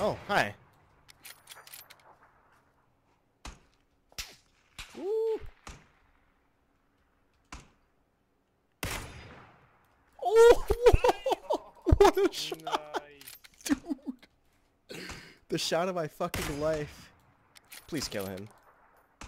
Oh, hi. Ooh. Oh! what a shot! Nice. Dude! The shot of my fucking life. Please kill him.